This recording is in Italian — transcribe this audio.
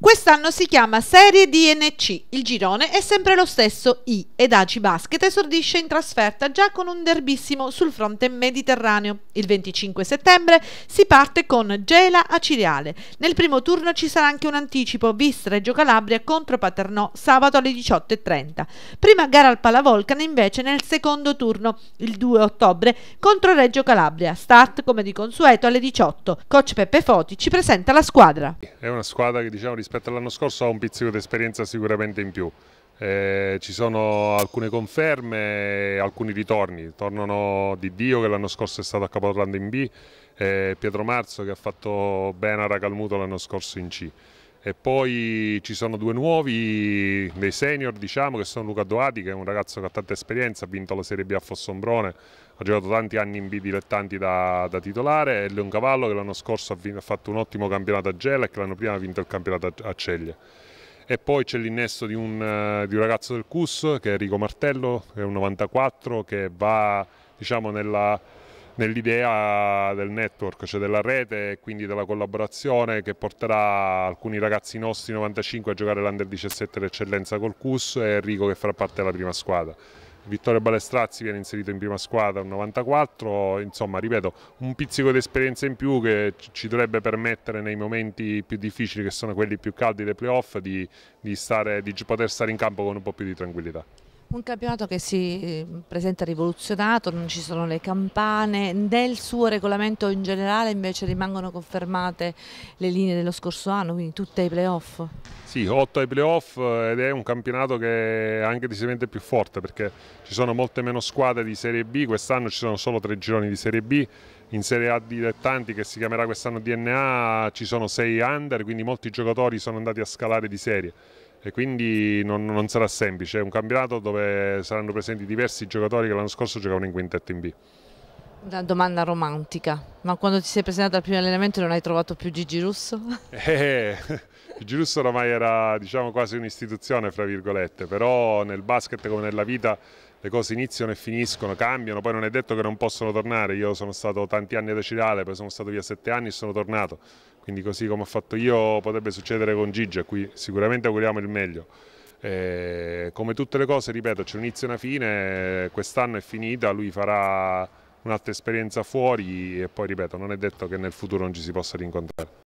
Quest'anno si chiama Serie DNC, il girone è sempre lo stesso I ed Aci Basket esordisce in trasferta già con un derbissimo sul fronte mediterraneo. Il 25 settembre si parte con Gela a Ciriale. Nel primo turno ci sarà anche un anticipo Vistra e Giocalabria contro Paternò sabato alle 18.30. Prima gara al Palavolcan invece nel secondo turno, il 2 ottobre, contro Reggio Calabria. Start come di consueto alle 18. Coach Peppe Foti ci presenta la squadra. È una squadra che diciamo rispetto all'anno scorso ha un pizzico di esperienza sicuramente in più. Eh, ci sono alcune conferme, alcuni ritorni. Tornano Di Dio che l'anno scorso è stato a Capodanno in B, eh, Pietro Marzo che ha fatto bene a Racalmuto l'anno scorso in C e poi ci sono due nuovi dei senior diciamo che sono Luca Doati che è un ragazzo che ha tanta esperienza ha vinto la Serie B a Fossombrone ha giocato tanti anni in B dilettanti da, da titolare e Leon Cavallo che l'anno scorso ha, vinto, ha, fatto un ottimo campionato a Gela e che l'anno prima ha vinto il campionato a, Ceglie e poi c'è l'innesto di, di un, ragazzo del CUS che è Enrico Martello che è un 94 che va diciamo nella nell'idea del network, cioè della rete e quindi della collaborazione che porterà alcuni ragazzi nostri 95 a giocare l'Under 17 d'eccellenza col CUS e Enrico che farà parte della prima squadra. Vittorio Balestrazzi viene inserito in prima squadra un 94, insomma ripeto un pizzico di esperienza in più che ci dovrebbe permettere nei momenti più difficili che sono quelli più caldi dei playoff di, di, stare, di poter stare in campo con un po' più di tranquillità. Un campionato che si eh, presenta rivoluzionato, non ci sono le campane, nel suo regolamento in generale invece rimangono confermate le linee dello scorso anno, quindi tutte i playoff? Sì, otto ai playoff eh, ed è un campionato che è anche decisamente più forte perché ci sono molte meno squadre di Serie B, quest'anno ci sono solo tre gironi di Serie B, in Serie A dilettanti che si chiamerà quest'anno DNA ci sono sei under, quindi molti giocatori sono andati a scalare di serie e quindi non, non, sarà semplice, è un campionato dove saranno presenti diversi giocatori che l'anno scorso giocavano in quintetto in B. Una domanda romantica, ma quando ti sei presentato al primo allenamento non hai trovato più Gigi Russo? Eh, Gigi Russo ormai era diciamo, quasi un'istituzione, fra virgolette, però nel basket come nella vita le cose iniziano e finiscono, cambiano, poi non è detto che non possono tornare, io sono stato tanti anni da Cirale, poi sono stato via sette anni e sono tornato, quindi così come ho fatto io potrebbe succedere con Gigi, a cui sicuramente auguriamo il meglio. E eh, come tutte le cose, ripeto, c'è un inizio e una fine, quest'anno è finita, lui farà un'altra esperienza fuori e poi, ripeto, non è detto che nel futuro non ci si possa rincontrare.